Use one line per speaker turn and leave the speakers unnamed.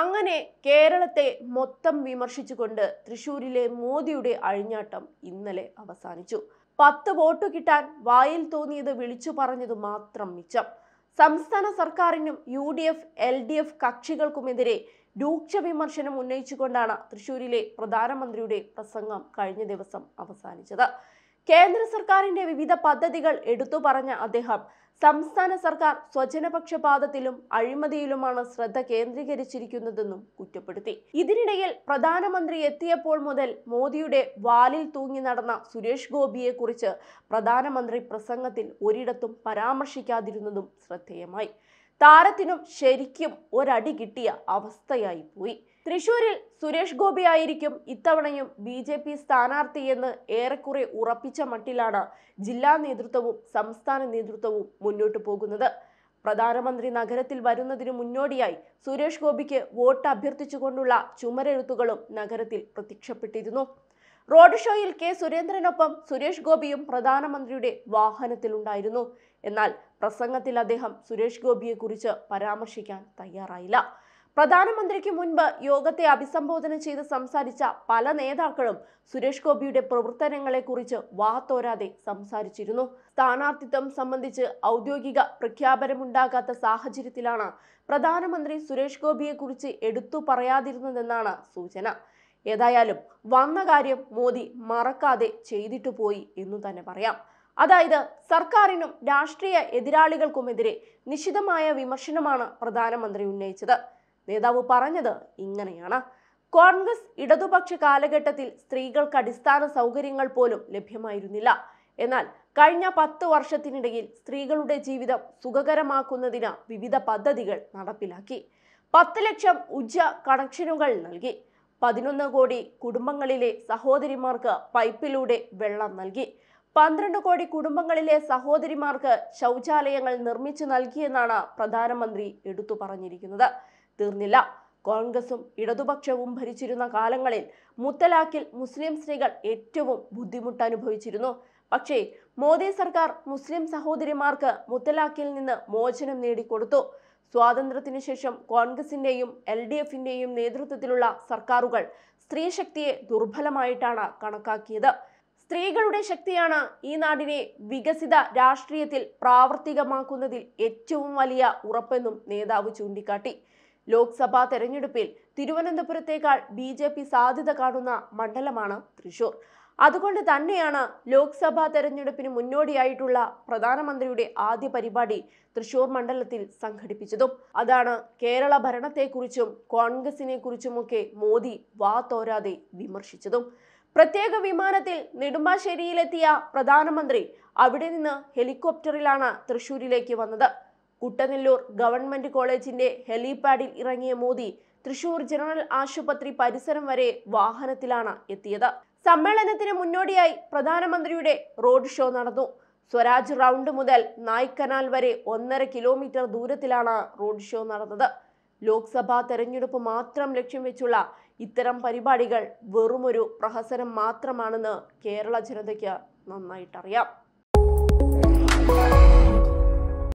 അങ്ങനെ കേരളത്തെ മൊത്തം വിമർശിച്ചുകൊണ്ട് തൃശൂരിലെ മോദിയുടെ അഴിഞ്ഞാട്ടം ഇന്നലെ അവസാനിച്ചു പത്ത് വോട്ട് കിട്ടാൻ വായിൽ തോന്നിയത് വിളിച്ചു പറഞ്ഞത് മാത്രം മിച്ചം സംസ്ഥാന സർക്കാരിനും U D F L D F കക്ഷികൾക്കുമെതിരെ രൂക്ഷ വിമർശനം ഉന്നയിച്ചുകൊണ്ടാണ് തൃശൂരിലെ പ്രധാനമന്ത്രിയുടെ പ്രസംഗം കഴിഞ്ഞ ദിവസം അവസാനിച്ചത് കേന്ദ്ര സർക്കാരിന്റെ വിവിധ പദ്ധതികൾ എടുത്തു പറഞ്ഞ അദ്ദേഹം സംസ്ഥാന സർക്കാർ സ്വജനപക്ഷപാതത്തിലും അഴിമതിയിലുമാണ് ശ്രദ്ധ കേന്ദ്രീകരിച്ചിരിക്കുന്നതെന്നും കുറ്റപ്പെടുത്തി ഇതിനിടയിൽ പ്രധാനമന്ത്രി എത്തിയപ്പോൾ മുതൽ മോദിയുടെ വാലിൽ തൂങ്ങി നടന്ന സുരേഷ് ഗോപിയെക്കുറിച്ച് പ്രധാനമന്ത്രി പ്രസംഗത്തിൽ ഒരിടത്തും പരാമർശിക്കാതിരുന്നതും ശ്രദ്ധേയമായി താരത്തിനും ശരിക്കും ഒരടി കിട്ടിയ അവസ്ഥയായി പോയി തൃശൂരിൽ സുരേഷ് ഗോപി ആയിരിക്കും ഇത്തവണയും ബി ജെ പി സ്ഥാനാർത്ഥിയെന്ന് ഏറെക്കുറെ ഉറപ്പിച്ച മട്ടിലാണ് ജില്ലാ നേതൃത്വവും സംസ്ഥാന നേതൃത്വവും മുന്നോട്ടു പോകുന്നത് പ്രധാനമന്ത്രി നഗരത്തിൽ വരുന്നതിന് മുന്നോടിയായി സുരേഷ് ഗോപിക്ക് വോട്ട് അഭ്യർത്ഥിച്ചുകൊണ്ടുള്ള ചുമരെഴുത്തുകളും നഗരത്തിൽ പ്രത്യക്ഷപ്പെട്ടിരുന്നു റോഡ് ഷോയിൽ കെ സുരേന്ദ്രനൊപ്പം സുരേഷ് ഗോപിയും പ്രധാനമന്ത്രിയുടെ വാഹനത്തിലുണ്ടായിരുന്നു എന്നാൽ പ്രസംഗത്തിൽ അദ്ദേഹം സുരേഷ് ഗോപിയെക്കുറിച്ച് പരാമർശിക്കാൻ തയ്യാറായില്ല പ്രധാനമന്ത്രിക്ക് മുൻപ് യോഗത്തെ അഭിസംബോധന ചെയ്ത് സംസാരിച്ച പല നേതാക്കളും സുരേഷ് ഗോപിയുടെ പ്രവർത്തനങ്ങളെക്കുറിച്ച് വാത്തോരാതെ സംസാരിച്ചിരുന്നു സ്ഥാനാർത്ഥിത്വം സംബന്ധിച്ച് ഔദ്യോഗിക പ്രഖ്യാപനമുണ്ടാകാത്ത സാഹചര്യത്തിലാണ് പ്രധാനമന്ത്രി സുരേഷ് ഗോപിയെക്കുറിച്ച് എടുത്തു പറയാതിരുന്നതെന്നാണ് സൂചന ഏതായാലും വന്ന കാര്യം മോദി മറക്കാതെ ചെയ്തിട്ടു പോയി എന്ന് തന്നെ പറയാം അതായത് സർക്കാരിനും രാഷ്ട്രീയ എതിരാളികൾക്കുമെതിരെ നിശിതമായ വിമർശനമാണ് പ്രധാനമന്ത്രി ഉന്നയിച്ചത് നേതാവ് പറഞ്ഞത് ഇങ്ങനെയാണ് കോൺഗ്രസ് ഇടതുപക്ഷ കാലഘട്ടത്തിൽ സ്ത്രീകൾക്ക് അടിസ്ഥാന സൗകര്യങ്ങൾ പോലും ലഭ്യമായിരുന്നില്ല എന്നാൽ കഴിഞ്ഞ പത്ത് വർഷത്തിനിടയിൽ സ്ത്രീകളുടെ ജീവിതം സുഖകരമാക്കുന്നതിന് വിവിധ പദ്ധതികൾ നടപ്പിലാക്കി പത്ത് ലക്ഷം ഉജ്ജ കണക്ഷനുകൾ നൽകി പതിനൊന്ന് കോടി കുടുംബങ്ങളിലെ സഹോദരിമാർക്ക് പൈപ്പിലൂടെ വെള്ളം നൽകി പന്ത്രണ്ട് കോടി കുടുംബങ്ങളിലെ സഹോദരിമാർക്ക് ശൗചാലയങ്ങൾ നിർമ്മിച്ചു നൽകിയെന്നാണ് പ്രധാനമന്ത്രി എടുത്തു പറഞ്ഞിരിക്കുന്നത് തീർന്നില്ല കോൺഗ്രസും ഇടതുപക്ഷവും ഭരിച്ചിരുന്ന കാലങ്ങളിൽ മുത്തലാഖിൽ മുസ്ലിം സ്ത്രീകൾ ഏറ്റവും ബുദ്ധിമുട്ട് അനുഭവിച്ചിരുന്നു പക്ഷേ മോദി സർക്കാർ മുസ്ലിം സഹോദരിമാർക്ക് മുത്തലാഖിൽ നിന്ന് മോചനം നേടിക്കൊടുത്തു സ്വാതന്ത്ര്യത്തിനു ശേഷം കോൺഗ്രസിന്റെയും എൽ ഡി എഫിന്റെയും നേതൃത്വത്തിലുള്ള സർക്കാരുകൾ സ്ത്രീശക്തിയെ ദുർബലമായിട്ടാണ് കണക്കാക്കിയത് സ്ത്രീകളുടെ ശക്തിയാണ് ഈ നാടിനെ വികസിത രാഷ്ട്രീയത്തിൽ പ്രാവർത്തികമാക്കുന്നതിൽ ഏറ്റവും വലിയ ഉറപ്പെന്നും നേതാവ് ചൂണ്ടിക്കാട്ടി ലോക്സഭാ തെരഞ്ഞെടുപ്പിൽ തിരുവനന്തപുരത്തേക്കാൾ ബി ജെ പി സാധ്യത കാണുന്ന മണ്ഡലമാണ് തൃശൂർ അതുകൊണ്ട് തന്നെയാണ് ലോക്സഭാ തെരഞ്ഞെടുപ്പിന് മുന്നോടിയായിട്ടുള്ള പ്രധാനമന്ത്രിയുടെ ആദ്യ പരിപാടി തൃശൂർ മണ്ഡലത്തിൽ സംഘടിപ്പിച്ചതും അതാണ് കേരള ഭരണത്തെക്കുറിച്ചും കോൺഗ്രസിനെ കുറിച്ചുമൊക്കെ മോദി വാതോരാതെ വിമർശിച്ചതും പ്രത്യേക വിമാനത്തിൽ നെടുമ്പാശ്ശേരിയിലെത്തിയ പ്രധാനമന്ത്രി അവിടെ നിന്ന് ഹെലികോപ്റ്ററിലാണ് തൃശൂരിലേക്ക് വന്നത് കുട്ടനെല്ലൂർ ഗവൺമെന്റ് കോളേജിന്റെ ഹെലിപാഡിൽ ഇറങ്ങിയ മോദി തൃശൂർ ജനറൽ ആശുപത്രി പരിസരം വരെ വാഹനത്തിലാണ് എത്തിയത് സമ്മേളനത്തിന് മുന്നോടിയായി പ്രധാനമന്ത്രിയുടെ റോഡ് ഷോ നടന്നു സ്വരാജ് റൗണ്ട് മുതൽ നായ്ക്കനാൽ വരെ ഒന്നര കിലോമീറ്റർ ദൂരത്തിലാണ് റോഡ് ഷോ നടന്നത് ലോക്സഭാ തെരഞ്ഞെടുപ്പ് മാത്രം ലക്ഷ്യം വെച്ചുള്ള ഇത്തരം പരിപാടികൾ വെറുമൊരു പ്രഹസനം മാത്രമാണെന്ന് കേരള ജനതയ്ക്ക് നന്നായിട്ടറിയാം